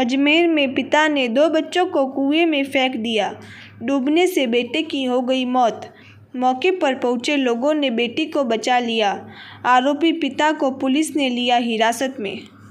अजमेर में पिता ने दो बच्चों को कुएं में फेंक दिया डूबने से बेटे की हो गई मौत मौके पर पहुंचे लोगों ने बेटी को बचा लिया आरोपी पिता को पुलिस ने लिया हिरासत में